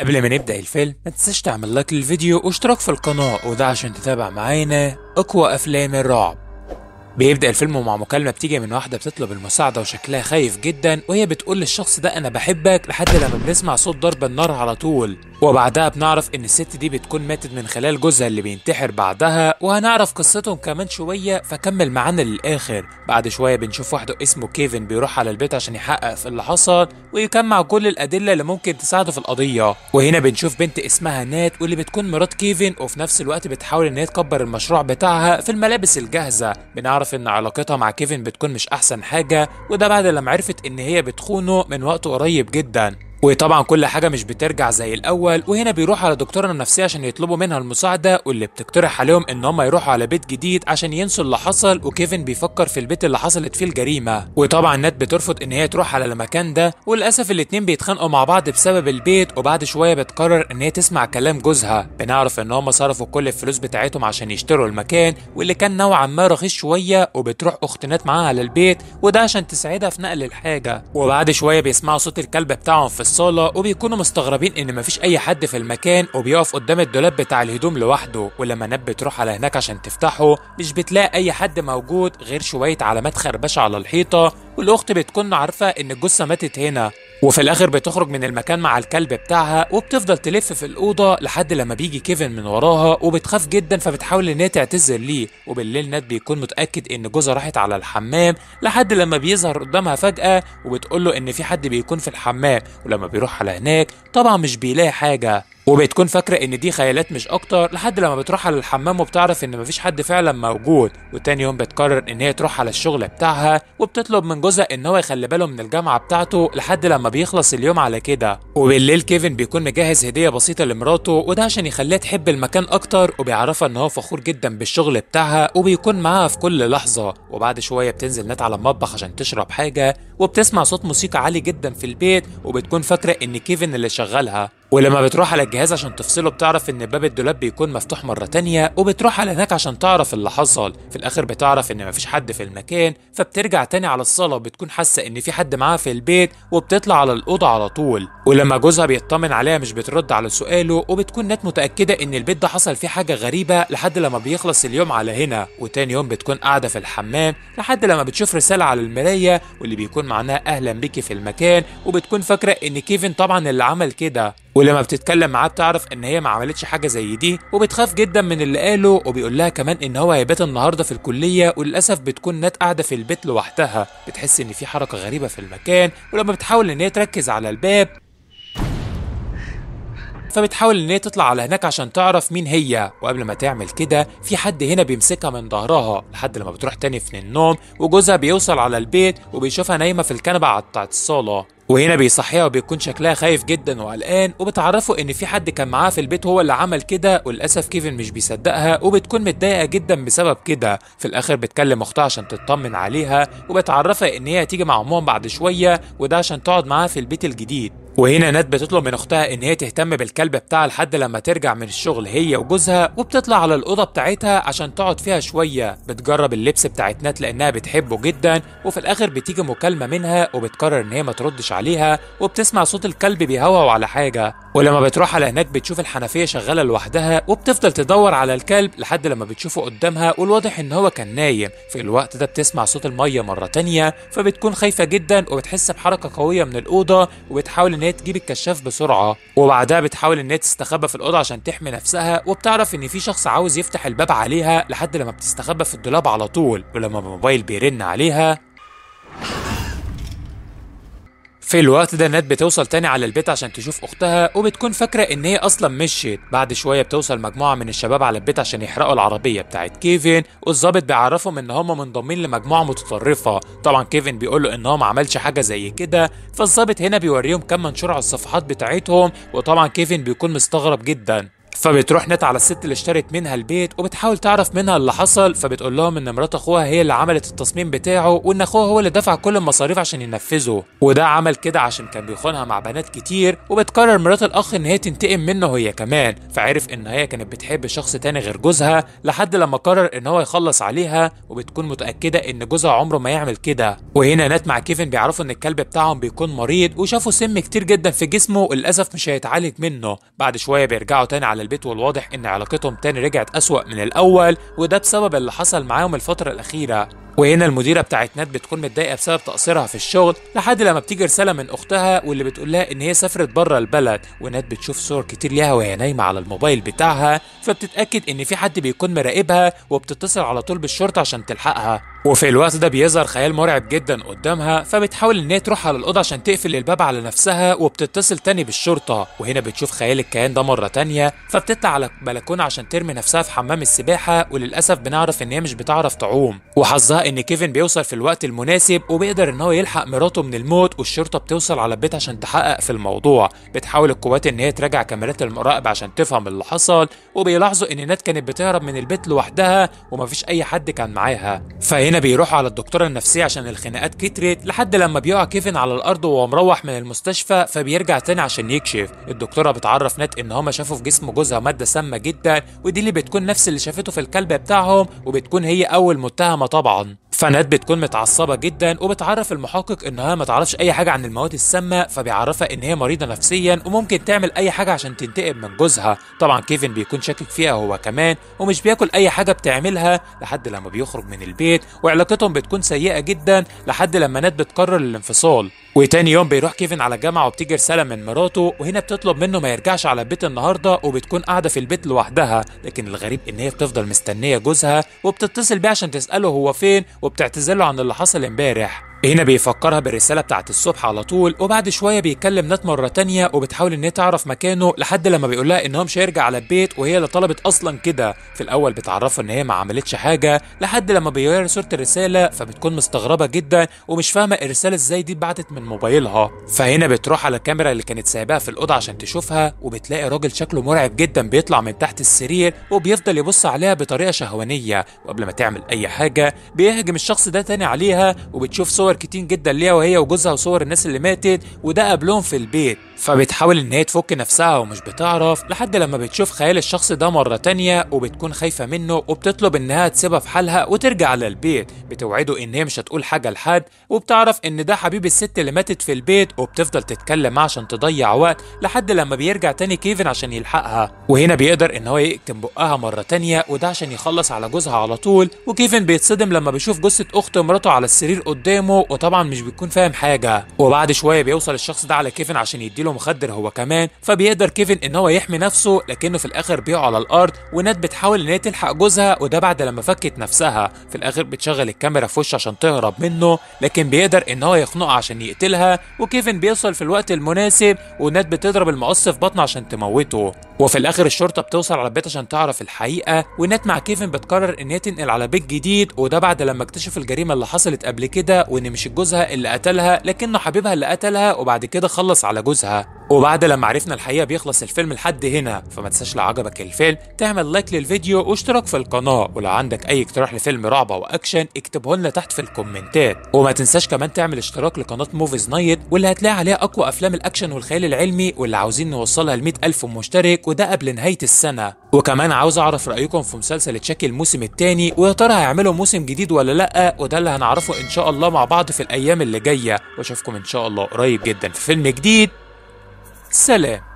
قبل ما نبدأ الفيلم ما تنساش تعمل لايك للفيديو واشتراك في القناة وده عشان تتابع معانا أقوى أفلام الرعب بيبدأ الفيلم مع مكالمة بتيجي من واحدة بتطلب المساعدة وشكلها خايف جدا وهي بتقول للشخص ده أنا بحبك لحد لما بنسمع صوت ضرب النار على طول وبعدها بنعرف إن الست دي بتكون ماتت من خلال جوزها اللي بينتحر بعدها وهنعرف قصتهم كمان شوية فكمل معانا للآخر بعد شوية بنشوف واحد اسمه كيفن بيروح على البيت عشان يحقق في اللي حصل ويجمع كل الأدلة اللي ممكن تساعده في القضية وهنا بنشوف بنت اسمها نات واللي بتكون مرات كيفن وفي نفس الوقت بتحاول إن هي تكبر المشروع بتاعها في الملابس الجاهزة بنعرف تعرف ان علاقتها مع كيفن بتكون مش احسن حاجه وده بعد لما عرفت ان هي بتخونه من وقت قريب جدا وطبعا كل حاجة مش بترجع زي الأول وهنا بيروحوا على دكتورنا النفسية عشان يطلبوا منها المساعدة واللي بتقترح عليهم إن هم يروحوا على بيت جديد عشان ينسوا اللي حصل وكيفن بيفكر في البيت اللي حصلت فيه الجريمة وطبعا نات بترفض إن هي تروح على المكان ده وللأسف الاتنين بيتخانقوا مع بعض بسبب البيت وبعد شوية بتقرر إن هي تسمع كلام جوزها بنعرف إن هم صرفوا كل الفلوس بتاعتهم عشان يشتروا المكان واللي كان نوعا ما رخيص شوية وبتروح أخت نات معاها على البيت وده عشان تساعدها في نقل الحاجة وبعد شوية بيسمعوا صوت الكلب بتاعهم في الصاله وبيكونوا مستغربين ان مفيش اي حد في المكان وبيقف قدام الدولاب بتاع الهدوم لوحده ولما ناب بتروح على هناك عشان تفتحه مش بتلاقي اي حد موجود غير شويه علامات خربشه على الحيطه والاخت بتكون عارفه ان الجثه ماتت هنا وفي الاخر بتخرج من المكان مع الكلب بتاعها وبتفضل تلف في الاوضه لحد لما بيجي كيفن من وراها وبتخاف جدا فبتحاول ان هي تعتذر ليه وبالليل نات بيكون متاكد ان جوزها راحت على الحمام لحد لما بيظهر قدامها فجاه وبتقول له ان في حد بيكون في الحمام ولما بيروح على هناك طبعا مش بيلاقي حاجه وبتكون فاكرة إن دي خيالات مش أكتر لحد لما بتروح على الحمام وبتعرف إن مفيش حد فعلا موجود وتاني يوم بتقرر إن هي تروح على الشغل بتاعها وبتطلب من جوزها إن هو يخلي باله من الجامعة بتاعته لحد لما بيخلص اليوم على كده وبالليل كيفن بيكون مجهز هدية بسيطة لمراته وده عشان يخليها تحب المكان أكتر وبيعرفها إن هو فخور جدا بالشغل بتاعها وبيكون معاها في كل لحظة وبعد شوية بتنزل نات على المطبخ عشان تشرب حاجة وبتسمع صوت موسيقى عالي جدا في البيت وبتكون فاكرة إن كيفن اللي شغلها ولما بتروح على الجهاز عشان تفصله بتعرف ان باب الدولاب بيكون مفتوح مرة تانية وبتروح على هناك عشان تعرف اللي حصل في الاخر بتعرف ان مفيش حد في المكان فبترجع تاني على الصالة وبتكون حاسة ان في حد معاها في البيت وبتطلع على الأوضة على طول ولما جوزها بيطمن عليها مش بترد على سؤاله وبتكون نات متأكدة ان البيت ده حصل فيه حاجة غريبة لحد لما بيخلص اليوم على هنا وتاني يوم بتكون قاعدة في الحمام لحد لما بتشوف رسالة على المراية واللي بيكون معناها اهلا بيكي في المكان وبتكون فاكرة ان كيفن طبعا اللي عمل كده ولما بتتكلم معاه بتعرف ان هي ما عملتش حاجه زي دي وبتخاف جدا من اللي قاله وبيقول لها كمان ان هو هيبات النهارده في الكليه وللاسف بتكون نات قاعده في البيت لوحدها بتحس ان في حركه غريبه في المكان ولما بتحاول ان هي تركز على الباب فبتحاول ان هي تطلع على هناك عشان تعرف مين هي وقبل ما تعمل كده في حد هنا بيمسكها من ظهرها لحد لما بتروح تاني في النوم وجوزها بيوصل على البيت وبيشوفها نايمه في الكنبه بتاعت الصاله وهنا بيصحيها وبيكون شكلها خايف جدا وقلقان وبتعرفه ان في حد كان معاه في البيت هو اللي عمل كده وللاسف كيفن مش بيصدقها وبتكون متضايقه جدا بسبب كده في الاخر بتكلم اختها عشان تطمن عليها وبتعرفها ان هي هتيجي مع امهم بعد شويه وده عشان تقعد معاها في البيت الجديد وهنا نات بتطلب من اختها ان هي تهتم بالكلب بتاعها لحد لما ترجع من الشغل هي وجوزها وبتطلع على الاوضه بتاعتها عشان تقعد فيها شويه بتجرب اللبس بتاعت نات لانها بتحبه جدا وفي الاخر بتيجي مكالمه منها وبتقرر ان هي ما تردش عليها وبتسمع صوت الكلب بيهوهو على حاجة ولما بتروح على هناك بتشوف الحنفية شغالة لوحدها وبتفضل تدور على الكلب لحد لما بتشوفه قدامها والواضح إن هو كان نايم في الوقت ده بتسمع صوت المية مرة تانية فبتكون خايفة جدا وبتحس بحركة قوية من الأوضة وبتحاول إن هي تجيب الكشاف بسرعة وبعدها بتحاول إن هي تستخبى في الأوضة عشان تحمي نفسها وبتعرف إن في شخص عاوز يفتح الباب عليها لحد لما بتستخبى في الدولاب على طول ولما الموبايل بيرن عليها في الوقت ده نات بتوصل تاني على البيت عشان تشوف اختها وبتكون فاكره ان هي اصلا مشيت بعد شويه بتوصل مجموعه من الشباب على البيت عشان يحرقوا العربيه بتاعت كيفن والظابط بيعرفهم ان هم منضمين لمجموعه متطرفه طبعا كيفن بيقول له ان هو ما عملش حاجه زي كده فالظابط هنا بيوريهم كم منشور على الصفحات بتاعتهم وطبعا كيفن بيكون مستغرب جدا فبتروح نت على الست اللي اشترت منها البيت وبتحاول تعرف منها اللي حصل فبتقول لهم ان مرات اخوها هي اللي عملت التصميم بتاعه وان اخوها هو اللي دفع كل المصاريف عشان ينفذه وده عمل كده عشان كان بيخونها مع بنات كتير وبتقرر مرات الاخ ان هي تنتقم منه هي كمان فعرف ان هي كانت بتحب شخص تاني غير جوزها لحد لما قرر ان هو يخلص عليها وبتكون متاكده ان جوزها عمره ما يعمل كده وهنا نت مع كيفن بيعرفوا ان الكلب بتاعهم بيكون مريض وشافوا سم كتير جدا في جسمه وللاسف مش هيتعالج منه بعد شويه بيرجعوا تاني على البيت والواضح ان علاقتهم تاني رجعت اسوأ من الاول وده بسبب اللي حصل معاهم الفترة الاخيرة وهنا المديرة بتاعت نات بتكون متضايقة بسبب تقصيرها في الشغل لحد لما بتيجي رسالة من أختها واللي بتقول لها إن هي سافرت بره البلد ونات بتشوف صور كتير ليها وهي نايمة على الموبايل بتاعها فبتتأكد إن في حد بيكون مراقبها وبتتصل على طول بالشرطة عشان تلحقها وفي الوقت ده بيظهر خيال مرعب جدا قدامها فبتحاول ان هي تروح على الاوضه عشان تقفل الباب على نفسها وبتتصل تاني بالشرطه وهنا بتشوف خيال الكيان ده مره تانيه فبتطلع على البلكونه عشان ترمي نفسها في حمام السباحه وللاسف بنعرف ان هي مش بتعرف تعوم وحظها ان كيفن بيوصل في الوقت المناسب وبيقدر ان هو يلحق مراته من الموت والشرطه بتوصل على البيت عشان تحقق في الموضوع بتحاول القوات ان هي تراجع كاميرات المراقبه عشان تفهم اللي حصل وبيلاحظوا ان نات كانت بتهرب من البيت لوحدها ومفيش اي حد كان معاها فهنا بيروحوا على الدكتوره النفسيه عشان الخناقات كترت لحد لما بيقع كيفن على الارض وهو مروح من المستشفى فبيرجع تاني عشان يكشف الدكتوره بتعرف نات ان هما شافوا في جسم جوزها ماده سامه جدا ودي اللي بتكون نفس اللي شافته في الكلب بتاعهم وبتكون هي اول متهمه طبعا فنات بتكون متعصبه جدا وبتعرف المحقق انها ما تعرفش اي حاجه عن المواد السامه فبيعرفها ان هي مريضه نفسيا وممكن تعمل اي حاجه عشان تنتقم من جوزها طبعا كيفن بيكون شاكك فيها هو كمان ومش بياكل اي حاجه بتعملها لحد لما بيخرج من البيت وعلاقتهم بتكون سيئه جدا لحد لما نات بتقرر الانفصال وتاني يوم بيروح كيفن على الجامعة وبتيجي رسالة من مراته وهنا بتطلب منه ما يرجعش على البيت النهاردة وبتكون قاعدة في البيت لوحدها لكن الغريب إن هي بتفضل مستنية جوزها وبتتصل بيه عشان تسأله هو فين وبتعتذر له عن اللي حصل امبارح هنا بيفكرها بالرسالة بتاعت الصبح على طول وبعد شوية بيكلم نات مرة تانية وبتحاول إن هي تعرف مكانه لحد لما بيقولها إن هو مش هيرجع على البيت وهي اللي طلبت أصلا كده في الأول بتعرفه إن هي ما عملتش حاجة لحد لما بيغير صورة الرسالة فبتكون مستغربة جدا ومش فاهمة الرسالة إزاي دي اتبعتت من موبايلها فهنا بتروح على الكاميرا اللي كانت سايباها في الأوضة عشان تشوفها وبتلاقي راجل شكله مرعب جدا بيطلع من تحت السرير وبيفضل يبص عليها بطريقة شهوانية وقبل ما تعمل أي حاجة بيهجم الشخص ده تاني عليها وبتشوف صور صور كتير جدا ليها وهي وجوزها وصور الناس اللي ماتت وده قبلهم في البيت فبتحاول ان هي تفك نفسها ومش بتعرف لحد لما بتشوف خيال الشخص ده مرة تانية وبتكون خايفة منه وبتطلب انها تسيبها في حالها وترجع للبيت بتوعده ان هي مش هتقول حاجة لحد وبتعرف ان ده حبيب الست اللي ماتت في البيت وبتفضل تتكلم معاه عشان تضيع وقت لحد لما بيرجع تاني كيفن عشان يلحقها وهنا بيقدر ان هو يكتم بقها مرة تانية وده عشان يخلص على جوزها على طول وكيفن بيتصدم لما بيشوف جثة اخته مراته على السرير قدامه وطبعا مش بيكون فاهم حاجة وبعد شوية بيوصل الشخص ده على كيفن عشان يديله له مخدر هو كمان فبيقدر كيفن ان هو يحمي نفسه لكنه في الاخر بيقع على الارض ونات بتحاول ان هي تلحق جوزها وده بعد لما فكت نفسها في الاخر بتشغل الكاميرا في وشها عشان تهرب منه لكن بيقدر ان هو يخنقها عشان يقتلها وكيفن بيوصل في الوقت المناسب ونات بتضرب المقص في بطنه عشان تموته وفي الاخر الشرطه بتوصل على البيت عشان تعرف الحقيقه ونات مع كيفن بتقرر ان هي تنقل على بيت جديد وده بعد لما اكتشف الجريمه اللي حصلت قبل كده وان مش جوزها اللي قتلها لكنه حبيبها اللي قتلها وبعد كده خلص على جوزها وبعد لما عرفنا الحقيقه بيخلص الفيلم لحد هنا فما تنساش لو عجبك الفيلم تعمل لايك للفيديو واشتراك في القناه ولو عندك اي اقتراح لفيلم رعب او اكشن اكتبه لنا تحت في الكومنتات وما تنساش كمان تعمل اشتراك لقناه موفيز نايت واللي هتلاقي عليها اقوى افلام الاكشن والخيال العلمي واللي عاوزين نوصلها ل ألف مشترك وده قبل نهايه السنه وكمان عاوز اعرف رايكم في مسلسل تشاكي الموسم الثاني ويا ترى هيعملوا موسم جديد ولا لا وده اللي هنعرفه ان شاء الله مع بعض في الايام اللي جايه واشوفكم ان شاء الله قريب جدا في فيلم جديد سلام